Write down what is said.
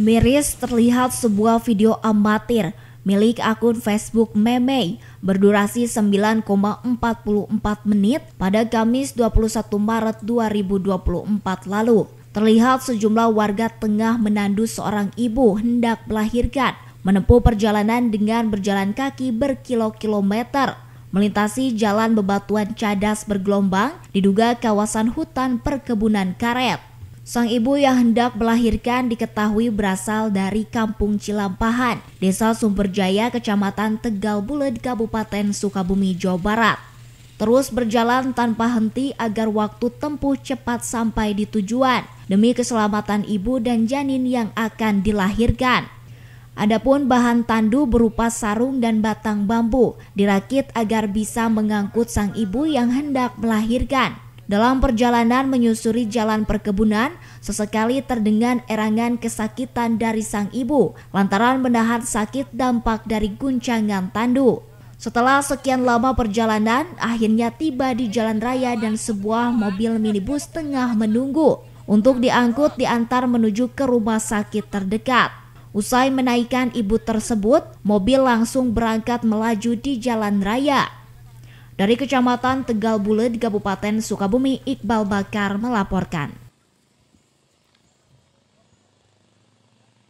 Miris terlihat sebuah video amatir milik akun Facebook Memei berdurasi 9,44 menit pada Kamis 21 Maret 2024 lalu. Terlihat sejumlah warga tengah menandu seorang ibu hendak melahirkan, menempuh perjalanan dengan berjalan kaki berkilo-kilometer melintasi jalan bebatuan cadas bergelombang diduga kawasan hutan perkebunan karet. Sang ibu yang hendak melahirkan diketahui berasal dari kampung Cilampahan, desa Sumberjaya, kecamatan Tegal Bulet, Kabupaten Sukabumi, Jawa Barat. Terus berjalan tanpa henti agar waktu tempuh cepat sampai di tujuan demi keselamatan ibu dan janin yang akan dilahirkan. Adapun bahan tandu berupa sarung dan batang bambu dirakit agar bisa mengangkut sang ibu yang hendak melahirkan. Dalam perjalanan menyusuri jalan perkebunan, sesekali terdengar erangan kesakitan dari sang ibu lantaran menahan sakit dampak dari guncangan tandu. Setelah sekian lama perjalanan, akhirnya tiba di jalan raya dan sebuah mobil minibus tengah menunggu untuk diangkut diantar menuju ke rumah sakit terdekat. Usai menaikkan ibu tersebut, mobil langsung berangkat melaju di jalan raya. Dari Kecamatan Tegal Bule Kabupaten Sukabumi, Iqbal Bakar melaporkan.